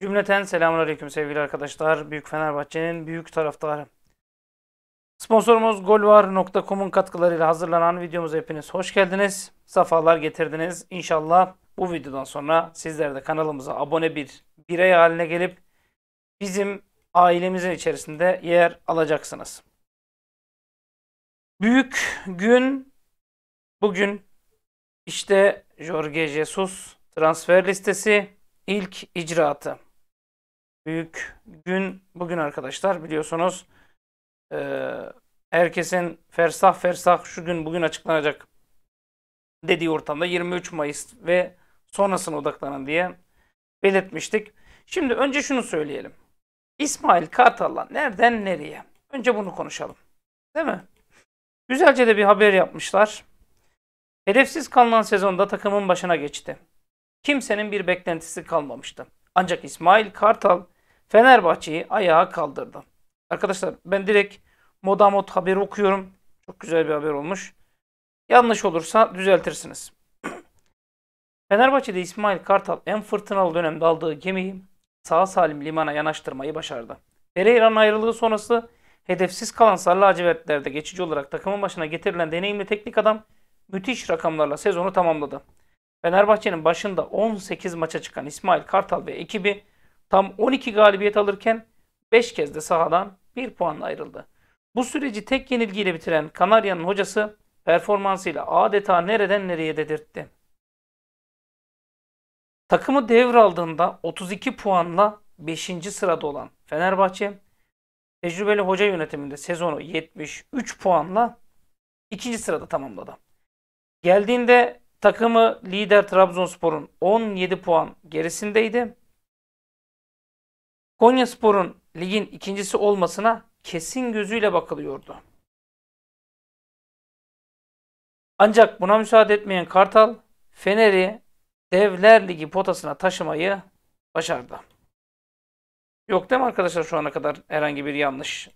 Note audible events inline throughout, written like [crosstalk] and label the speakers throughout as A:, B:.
A: Cümleten selamun aleyküm sevgili arkadaşlar. Büyük Fenerbahçe'nin büyük taraftarı. Sponsorumuz golvar.com'un katkılarıyla hazırlanan videomuza hepiniz hoş geldiniz. Safalar getirdiniz. İnşallah bu videodan sonra sizler de kanalımıza abone bir birey haline gelip bizim ailemizin içerisinde yer alacaksınız. Büyük gün bugün işte Jorge Jesus transfer listesi ilk icraatı. Büyük gün bugün arkadaşlar biliyorsunuz e, herkesin fersah fersah şu gün bugün açıklanacak dediği ortamda 23 Mayıs ve sonrasına odaklanan diye belirtmiştik. Şimdi önce şunu söyleyelim. İsmail Kartal'la nereden nereye? Önce bunu konuşalım. Değil mi? Güzelce de bir haber yapmışlar. Hedefsiz kalınan sezonda takımın başına geçti. Kimsenin bir beklentisi kalmamıştı. Ancak İsmail Kartal Fenerbahçe'yi ayağa kaldırdı. Arkadaşlar ben direkt Modamot haberi okuyorum. Çok güzel bir haber olmuş. Yanlış olursa düzeltirsiniz. [clears throat] Fenerbahçe'de İsmail Kartal en fırtınalı dönemde aldığı gemiyi sağ salim limana yanaştırmayı başardı. Pereira'nın ayrılığı sonrası hedefsiz kalan sarı lacivertlerde geçici olarak takımın başına getirilen deneyimli teknik adam müthiş rakamlarla sezonu tamamladı. Fenerbahçe'nin başında 18 maça çıkan İsmail Kartal ve ekibi tam 12 galibiyet alırken 5 kez de sahadan 1 puanla ayrıldı. Bu süreci tek yenilgiyle bitiren Kanarya'nın hocası performansıyla adeta nereden nereye dedirtti. Takımı devraldığında 32 puanla 5. sırada olan Fenerbahçe tecrübeli hoca yönetiminde sezonu 73 puanla 2. sırada tamamladı. Geldiğinde takımı lider Trabzonspor'un 17 puan gerisindeydi. Konyaspor'un ligin ikincisi olmasına kesin gözüyle bakılıyordu. Ancak buna müsaade etmeyen Kartal Fener'i Devler Ligi potasına taşımayı başardı. Yok değil mi arkadaşlar şu ana kadar herhangi bir yanlış?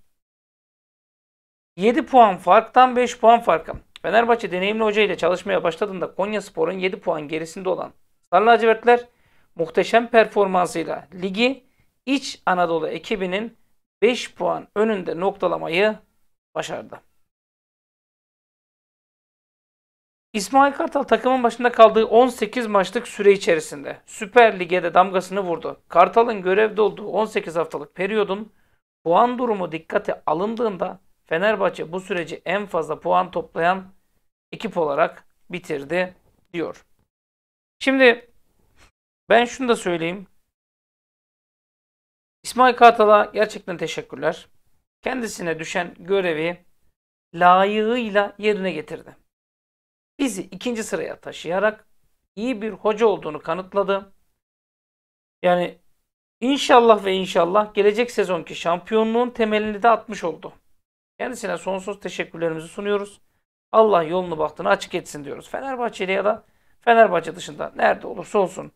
A: 7 puan farktan 5 puan farkı. Fenerbahçe deneyimli hoca ile çalışmaya başladığında Konya Spor'un 7 puan gerisinde olan Sarı Lacivertler muhteşem performansıyla ligi İç Anadolu ekibinin 5 puan önünde noktalamayı başardı. İsmail Kartal takımın başında kaldığı 18 maçlık süre içerisinde Süper Lig'e damgasını vurdu. Kartal'ın görevde olduğu 18 haftalık periyodun puan durumu dikkate alındığında Fenerbahçe bu süreci en fazla puan toplayan ekip olarak bitirdi diyor. Şimdi ben şunu da söyleyeyim. İsmail Kartal'a gerçekten teşekkürler. Kendisine düşen görevi layığıyla yerine getirdi bizi ikinci sıraya taşıyarak iyi bir hoca olduğunu kanıtladı. Yani inşallah ve inşallah gelecek sezonki şampiyonluğun temelini de atmış oldu. Kendisine sonsuz teşekkürlerimizi sunuyoruz. Allah yolunu bahtını açık etsin diyoruz. Fenerbahçeli ya da Fenerbahçe dışında nerede olursa olsun.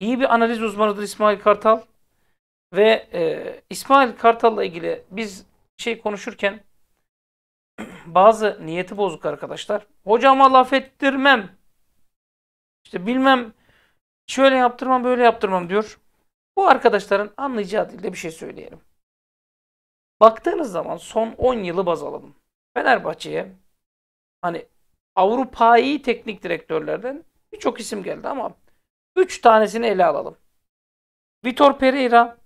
A: İyi bir analiz uzmanıdır İsmail Kartal. Ve e, İsmail Kartal'la ilgili biz şey konuşurken bazı niyeti bozuk arkadaşlar. Hocama laf ettirmem. İşte bilmem şöyle yaptırmam böyle yaptırmam diyor. Bu arkadaşların anlayacağı dilde bir şey söyleyelim. Baktığınız zaman son 10 yılı baz alalım. Fenerbahçe'ye hani Avrupa'yı teknik direktörlerden birçok isim geldi ama 3 tanesini ele alalım. Vitor Pereira,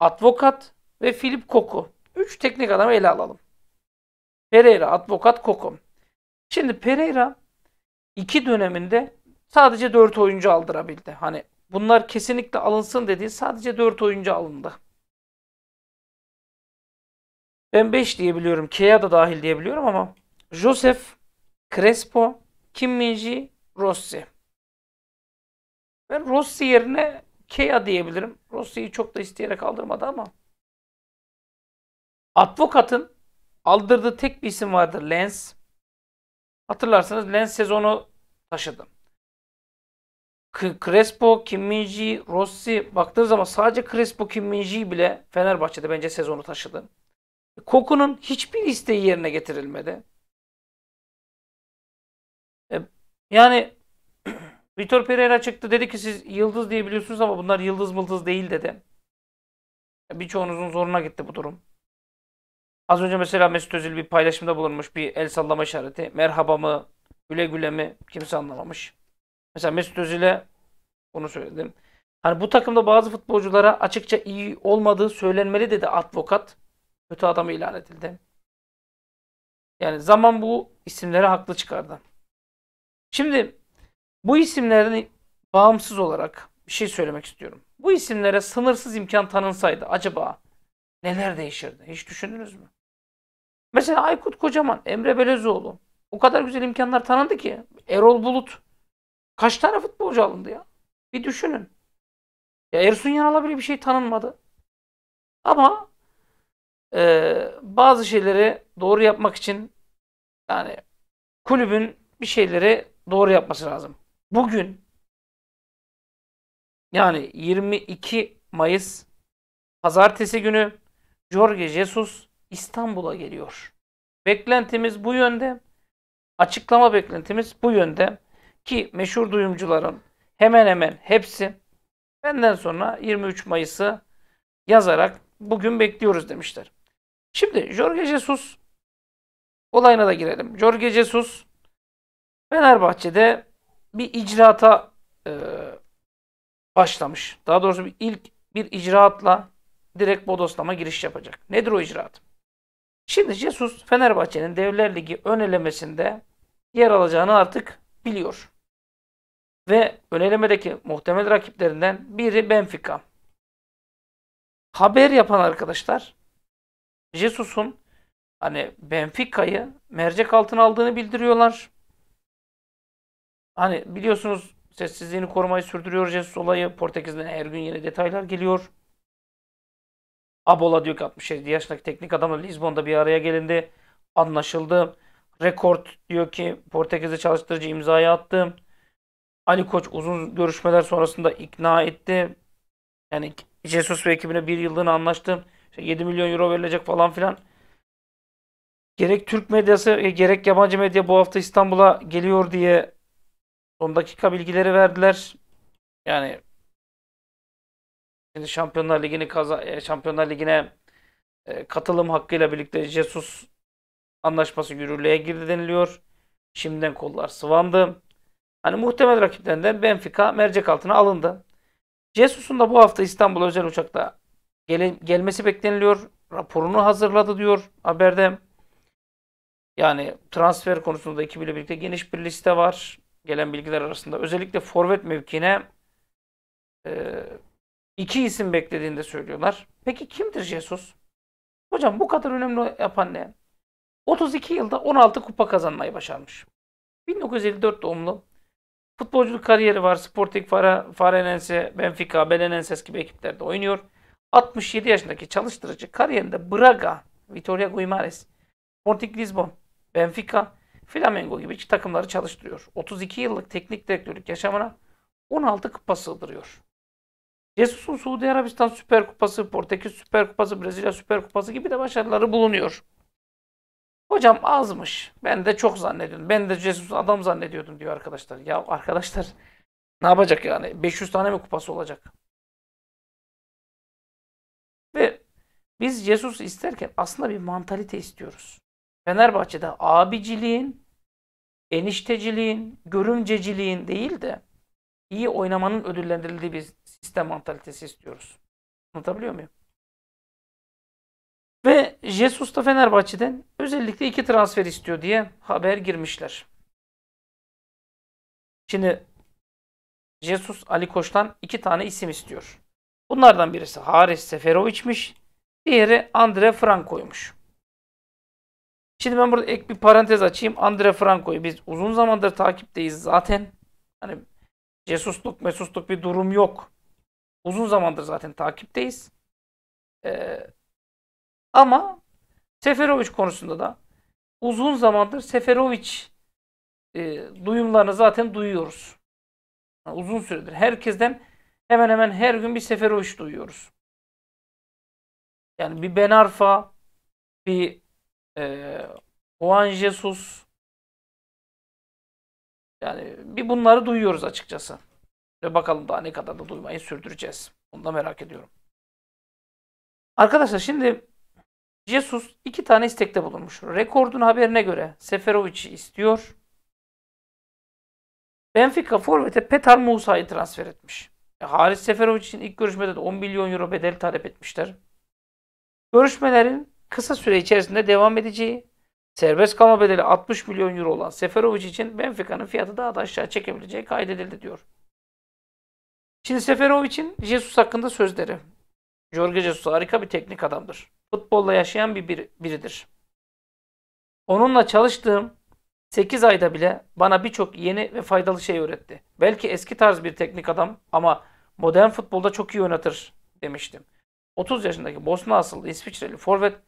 A: Advokat ve Filip Koku. 3 teknik adamı ele alalım. Pereira Advokat Kokum. Şimdi Pereira iki döneminde sadece dört oyuncu aldırabildi. Hani bunlar kesinlikle alınsın dediği sadece dört oyuncu alındı. Ben 5 diyebiliyorum. Kea da dahil diyebiliyorum ama Joseph, Crespo, Kim Minji, Rossi. Ben Rossi yerine Kea diyebilirim. Rossi'yi çok da isteyerek aldırmadı ama Advokat'ın Aldırdığı tek bir isim vardır Lens. Hatırlarsanız Lens sezonu taşıdı. Crespo, Kimminji, Rossi baktığınız zaman sadece Crespo, Kimminji bile Fenerbahçe'de bence sezonu taşıdı. Koku'nun hiçbir isteği yerine getirilmedi. E, yani [clears throat] Vitor Pereira çıktı dedi ki siz yıldız diye biliyorsunuz ama bunlar yıldız mıldız değil dedi. E, birçoğunuzun zoruna gitti bu durum. Az önce mesela Mesut Özil bir paylaşımda bulunmuş. Bir el sallama işareti. Merhaba mı? Güle güle mi? Kimse anlamamış. Mesela Mesut Özil'e bunu söyledim. Hani bu takımda bazı futbolculara açıkça iyi olmadığı söylenmeli dedi advokat. Kötü adamı ilan edildi. Yani zaman bu isimlere haklı çıkardı. Şimdi bu isimlerden bağımsız olarak bir şey söylemek istiyorum. Bu isimlere sınırsız imkan tanınsaydı acaba neler değişirdi? Hiç düşündünüz mü? Mesela Aykut Kocaman, Emre Belezoğlu. O kadar güzel imkanlar tanındı ki. Erol Bulut. Kaç tane futbolcu alındı ya? Bir düşünün. Ya Ersun Yanal'a bile bir şey tanınmadı. Ama e, bazı şeyleri doğru yapmak için yani kulübün bir şeyleri doğru yapması lazım. Bugün yani 22 Mayıs Pazartesi günü Jorge Jesus İstanbul'a geliyor. Beklentimiz bu yönde. Açıklama beklentimiz bu yönde. Ki meşhur duyumcuların hemen hemen hepsi benden sonra 23 Mayıs'ı yazarak bugün bekliyoruz demişler. Şimdi Jorge Jesus olayına da girelim. Jorge Jesus Fenerbahçe'de bir icraata e, başlamış. Daha doğrusu bir ilk bir icraatla direkt bodoslama giriş yapacak. Nedir o icraat? Şimdi Jesus Fenerbahçe'nin Devler Ligi ön elemesinde yer alacağını artık biliyor. Ve ön elemedeki muhtemel rakiplerinden biri Benfica. Haber yapan arkadaşlar Jesus'un hani Benfica'yı mercek altına aldığını bildiriyorlar. Hani biliyorsunuz sessizliğini korumayı sürdürüyor Jesus olayı. Portekiz'den her gün yeni detaylar geliyor. Abola diyor ki 67 yaşındaki teknik adamla Lisbon'da bir araya gelindi. Anlaşıldı. Rekord diyor ki Portekiz'de çalıştırıcı imzayı attı. Ali Koç uzun görüşmeler sonrasında ikna etti. Yani Jesus ve ekibine bir yıllığına anlaştı. İşte 7 milyon euro verilecek falan filan. Gerek Türk medyası e, gerek yabancı medya bu hafta İstanbul'a geliyor diye son dakika bilgileri verdiler. Yani Şimdi Şampiyonlar Ligi'ni kazan e, Şampiyonlar Ligi'ne e, katılım hakkıyla birlikte Jesus anlaşması yürürlüğe girdi deniliyor. Şimdiden kollar sıvandı. Hani muhtemel rakiplerinden Benfica mercek altına alındı. Jesus'un da bu hafta İstanbul özel uçakta gel gelmesi bekleniliyor. Raporunu hazırladı diyor haberde. Yani transfer konusunda ekibiyle birlikte geniş bir liste var. Gelen bilgiler arasında özellikle forvet mevkine e, İki isim beklediğini de söylüyorlar. Peki kimdir Jesus? Hocam bu kadar önemli yapan ne? 32 yılda 16 kupa kazanmayı başarmış. 1954 doğumlu. Futbolculuk kariyeri var. Sporting Farenense, Benfica, Belenenses gibi ekiplerde oynuyor. 67 yaşındaki çalıştırıcı kariyerinde Braga, Vitoria Guimares, Sporting Lisbon, Benfica, Flamengo gibi takımları çalıştırıyor. 32 yıllık teknik direktörlük yaşamına 16 kupa sığdırıyor. Jesus'un Suudi Arabistan Süper Kupası, Portekiz Süper Kupası, Brezilya Süper Kupası gibi de başarıları bulunuyor. Hocam azmış. Ben de çok zannediyordum. Ben de Jesus adam zannediyordum diyor arkadaşlar. Ya arkadaşlar ne yapacak yani? 500 tane mi kupası olacak? Ve biz Jesus isterken aslında bir mantalite istiyoruz. Fenerbahçe'de abiciliğin, enişteciliğin, görümceciliğin değil de iyi oynamanın ödüllendirildiği bir sistem mantalitesi istiyoruz. Anlatabiliyor muyum? Ve Jesus da Fenerbahçe'den özellikle iki transfer istiyor diye haber girmişler. Şimdi Jesus Ali Koç'tan iki tane isim istiyor. Bunlardan birisi Haris Seferovic'miş. Diğeri Andre Franco'ymuş. Şimdi ben burada ek bir parantez açayım. Andre Franco'yu biz uzun zamandır takipteyiz zaten. Hani Jesusluk, Mesusluk bir durum yok. Uzun zamandır zaten takipteyiz. Ee, ama Seferovic konusunda da uzun zamandır Seferovic e, duyumlarını zaten duyuyoruz. Yani uzun süredir. Herkesten hemen hemen her gün bir Seferovic duyuyoruz. Yani bir Ben Arfa, bir e, Juan Jesus yani bir bunları duyuyoruz açıkçası. Ve bakalım daha ne kadar da duymayı sürdüreceğiz. Bunu da merak ediyorum. Arkadaşlar şimdi Jesus iki tane istekte bulunmuş. Rekordun haberine göre Seferovic'i istiyor. Benfica Forvet'e Petar Musa'yı transfer etmiş. E, Haris Seferovic için ilk görüşmede de 10 milyon euro bedel talep etmişler. Görüşmelerin kısa süre içerisinde devam edeceği, serbest kalma bedeli 60 milyon euro olan Seferovic için Benfica'nın fiyatı daha da aşağı çekebileceği kaydedildi diyor. Şimdi Seferovic'in Jesus hakkında sözleri. Jorge Jesus harika bir teknik adamdır. Futbolla yaşayan bir, bir biridir. Onunla çalıştığım 8 ayda bile bana birçok yeni ve faydalı şey öğretti. Belki eski tarz bir teknik adam ama modern futbolda çok iyi oynatır demiştim. 30 yaşındaki Bosna asıllı İsviçreli forvet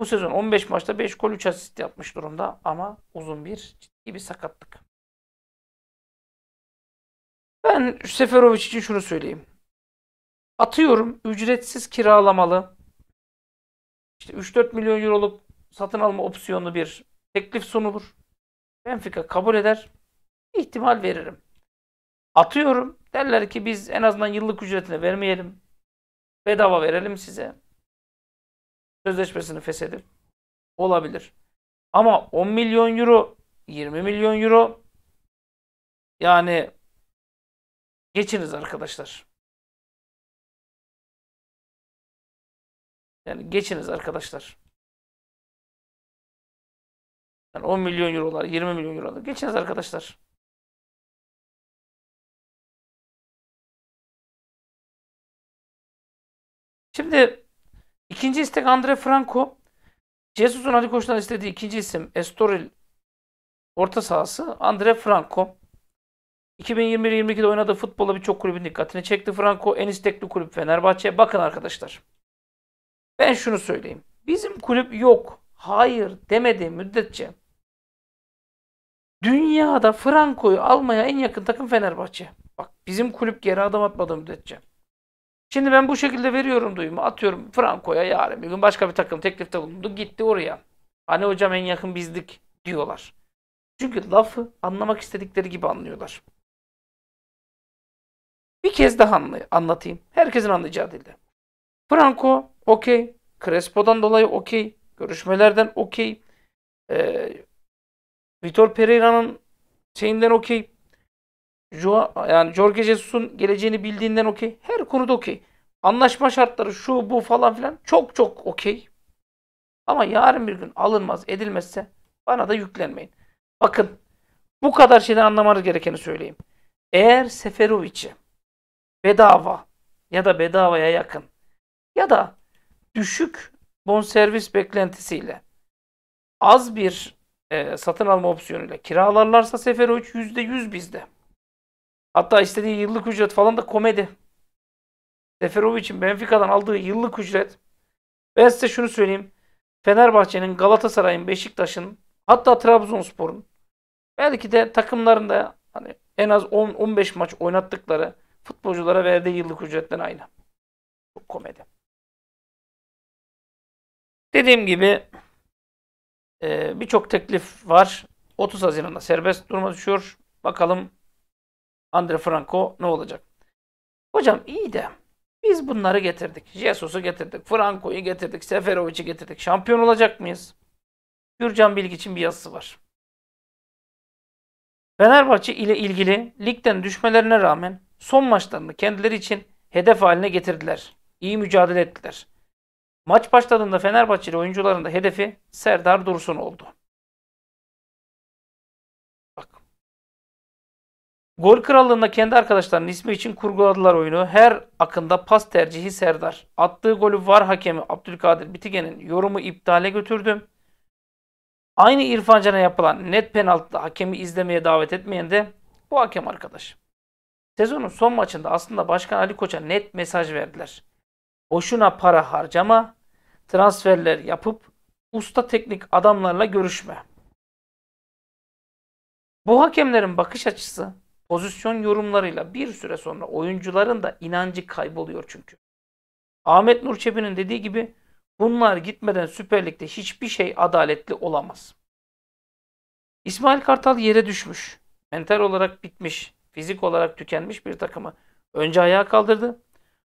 A: bu sezon 15 maçta 5 gol 3 asist yapmış durumda ama uzun bir ciddi bir sakatlık. Ben Seferovic için şunu söyleyeyim. Atıyorum ücretsiz kiralamalı işte 3-4 milyon euroluk satın alma opsiyonlu bir teklif sunulur. Benfica kabul eder. İhtimal veririm. Atıyorum derler ki biz en azından yıllık ücretini vermeyelim. Bedava verelim size. Sözleşmesini feshedip olabilir. Ama 10 milyon euro, 20 milyon euro yani Geçiniz arkadaşlar. Yani geçiniz arkadaşlar. Yani 10 milyon eurolar, 20 milyon eurolar. Geçiniz arkadaşlar. Şimdi ikinci istek Andre Franco. Jesus'un Ali Koç'tan istediği ikinci isim Estoril orta sahası Andre Franco. 2021-22'de oynadığı futbola birçok kulübün dikkatini çekti Franco. En istekli kulüp Fenerbahçe. Bakın arkadaşlar. Ben şunu söyleyeyim. Bizim kulüp yok, hayır demediği müddetçe dünyada Franco'yu almaya en yakın takım Fenerbahçe. Bak bizim kulüp geri adım atmadığı müddetçe. Şimdi ben bu şekilde veriyorum duyumu. Atıyorum Franco'ya yarın bir gün başka bir takım teklifte bulundu. Gitti oraya. Hani hocam en yakın bizdik diyorlar. Çünkü lafı anlamak istedikleri gibi anlıyorlar. Bir kez daha anlatayım. Herkesin anlayacağı dilde. Franco okey. Crespo'dan dolayı okey. Görüşmelerden okey. Ee, Vitor Pereira'nın şeyinden okey. Yani Jorge Jesus'un geleceğini bildiğinden okey. Her konuda okey. Anlaşma şartları şu bu falan filan çok çok okey. Ama yarın bir gün alınmaz edilmezse bana da yüklenmeyin. Bakın bu kadar şeyden anlamanız gerekeni söyleyeyim. Eğer Seferovic'i bedava ya da bedavaya yakın ya da düşük bonservis beklentisiyle az bir e, satın alma opsiyonuyla kiralarlarsa Seferovic %100 bizde. Hatta istediği yıllık ücret falan da komedi. Seferovic'in Benfica'dan aldığı yıllık ücret ben size şunu söyleyeyim. Fenerbahçe'nin, Galatasaray'ın, Beşiktaş'ın hatta Trabzonspor'un belki de takımlarında hani en az 10-15 maç oynattıkları Futbolculara verdiği yıllık ücretten aynı. Çok komedi. Dediğim gibi e, birçok teklif var. 30 Haziran'da serbest duruma düşüyor. Bakalım Andre Franco ne olacak? Hocam iyi de biz bunları getirdik. Jesus'u getirdik. Franco'yu getirdik. Seferovic'i getirdik. Şampiyon olacak mıyız? Gürcan Bilgi için bir yazısı var. Fenerbahçe ile ilgili ligden düşmelerine rağmen son maçlarını kendileri için hedef haline getirdiler. İyi mücadele ettiler. Maç başladığında Fenerbahçeli oyuncuların da hedefi Serdar Dursun oldu. Bak. Gol krallığında kendi arkadaşlarının ismi için kurguladılar oyunu. Her akında pas tercihi Serdar. Attığı golü var hakemi Abdülkadir Bitigen'in yorumu iptale götürdüm. Aynı İrfan Can'a yapılan net penaltıda hakemi izlemeye davet etmeyen de bu hakem arkadaş. Sezonun son maçında aslında Başkan Ali Koç'a net mesaj verdiler. Boşuna para harcama, transferler yapıp usta teknik adamlarla görüşme. Bu hakemlerin bakış açısı pozisyon yorumlarıyla bir süre sonra oyuncuların da inancı kayboluyor çünkü. Ahmet Nurçebi'nin dediği gibi bunlar gitmeden Süper Lig'de hiçbir şey adaletli olamaz. İsmail Kartal yere düşmüş. Mental olarak bitmiş fizik olarak tükenmiş bir takımı önce ayağa kaldırdı.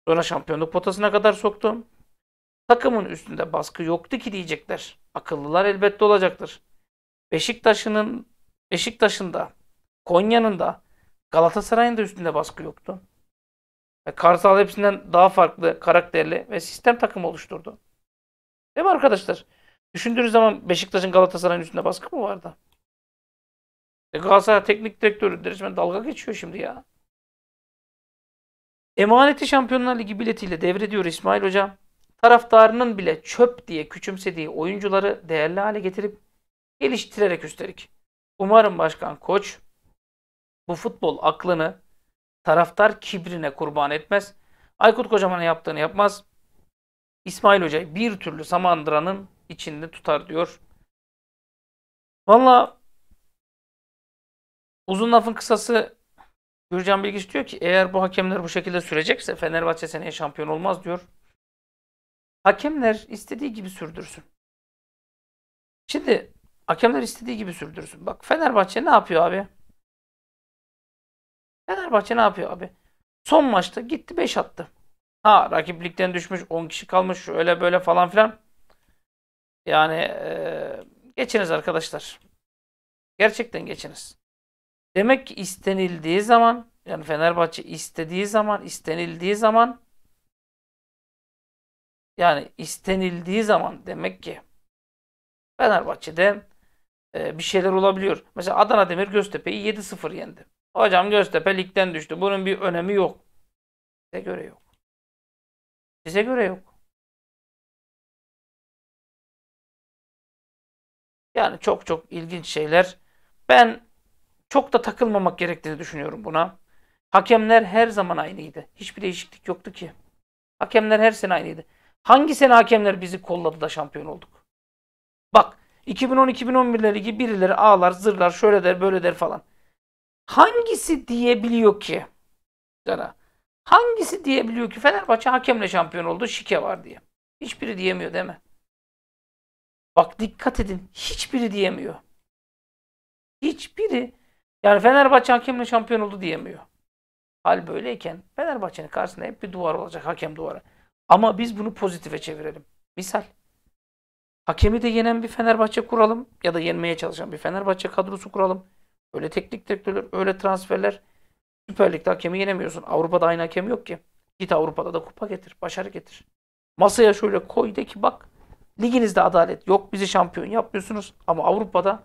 A: Sonra şampiyonluk potasına kadar soktu. Takımın üstünde baskı yoktu ki diyecekler. Akıllılar elbette olacaktır. Beşiktaş'ın Beşiktaş'ın da Konya'nın da Galatasaray'ın da üstünde baskı yoktu. Ve Kartal hepsinden daha farklı karakterli ve sistem takımı oluşturdu. Değil mi arkadaşlar? Düşündüğünüz zaman Beşiktaş'ın Galatasaray'ın üstünde baskı mı vardı? E Galatasaray teknik direktörü resmen dalga geçiyor şimdi ya. Emaneti Şampiyonlar Ligi biletiyle devrediyor İsmail Hoca. Taraftarının bile çöp diye küçümsediği oyuncuları değerli hale getirip geliştirerek üstelik. Umarım Başkan Koç bu futbol aklını taraftar kibrine kurban etmez. Aykut Kocaman'ın yaptığını yapmaz. İsmail Hoca'yı bir türlü samandıranın içinde tutar diyor. Valla Uzun lafın kısası Gürcan Bilgiç diyor ki eğer bu hakemler bu şekilde sürecekse Fenerbahçe seneye şampiyon olmaz diyor. Hakemler istediği gibi sürdürsün. Şimdi hakemler istediği gibi sürdürsün. Bak Fenerbahçe ne yapıyor abi? Fenerbahçe ne yapıyor abi? Son maçta gitti 5 attı. Ha rakip ligden düşmüş 10 kişi kalmış öyle böyle falan filan. Yani e, geçiniz arkadaşlar. Gerçekten geçiniz. Demek ki istenildiği zaman yani Fenerbahçe istediği zaman istenildiği zaman yani istenildiği zaman demek ki Fenerbahçe'de e, bir şeyler olabiliyor. Mesela Adana Demir Göztepe'yi 7-0 yendi. Hocam Göztepe ligden düştü. Bunun bir önemi yok. Size göre yok. Size göre yok. Yani çok çok ilginç şeyler. Ben çok da takılmamak gerektiğini düşünüyorum buna. Hakemler her zaman aynıydı. Hiçbir değişiklik yoktu ki. Hakemler her sene aynıydı. Hangi sene hakemler bizi kolladı da şampiyon olduk? Bak 2010-2011'leri gibi birileri ağlar, zırlar, şöyle der, böyle der falan. Hangisi diyebiliyor ki? Sana. Hangisi diyebiliyor ki Fenerbahçe hakemle şampiyon oldu, şike var diye. Hiçbiri diyemiyor değil mi? Bak dikkat edin. Hiçbiri diyemiyor. Hiçbiri yani Fenerbahçe hakemle şampiyon oldu diyemiyor. Hal böyleyken Fenerbahçe'nin karşısında hep bir duvar olacak hakem duvarı. Ama biz bunu pozitife çevirelim. Misal. Hakemi de yenen bir Fenerbahçe kuralım ya da yenmeye çalışan bir Fenerbahçe kadrosu kuralım. Öyle teknik direktörler, öyle transferler. Süper Lig'de hakemi yenemiyorsun. Avrupa'da aynı hakem yok ki. Git Avrupa'da da kupa getir, başarı getir. Masaya şöyle koy de ki bak liginizde adalet yok. Bizi şampiyon yapmıyorsunuz ama Avrupa'da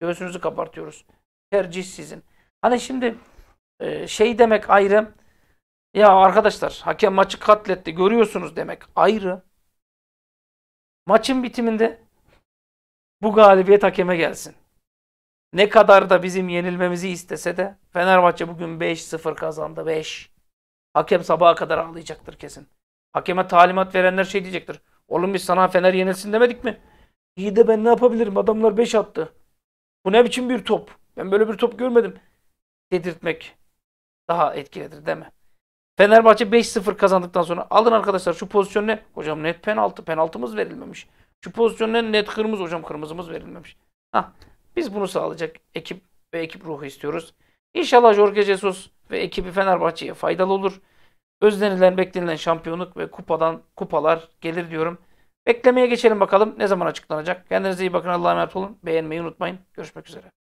A: göğsünüzü kabartıyoruz. Tercih sizin. Hani şimdi e, şey demek ayrı. Ya arkadaşlar hakem maçı katletti görüyorsunuz demek ayrı. Maçın bitiminde bu galibiyet hakeme gelsin. Ne kadar da bizim yenilmemizi istese de Fenerbahçe bugün 5-0 kazandı 5. Hakem sabaha kadar ağlayacaktır kesin. Hakeme talimat verenler şey diyecektir. Oğlum biz sana Fener yenilsin demedik mi? İyi de ben ne yapabilirim? Adamlar 5 attı. Bu ne biçim bir top? Ben böyle bir top görmedim. Dedirtmek daha etkilidir değil mi? Fenerbahçe 5-0 kazandıktan sonra alın arkadaşlar şu pozisyon ne? Hocam net penaltı. Penaltımız verilmemiş. Şu pozisyon ne? Net kırmızı hocam. Kırmızımız verilmemiş. Hah. Biz bunu sağlayacak ekip ve ekip ruhu istiyoruz. İnşallah Jorge Jesus ve ekibi Fenerbahçe'ye faydalı olur. Özlenilen, beklenilen şampiyonluk ve kupadan kupalar gelir diyorum. Beklemeye geçelim bakalım ne zaman açıklanacak. Kendinize iyi bakın. Allah'a emanet olun. Beğenmeyi unutmayın. Görüşmek üzere.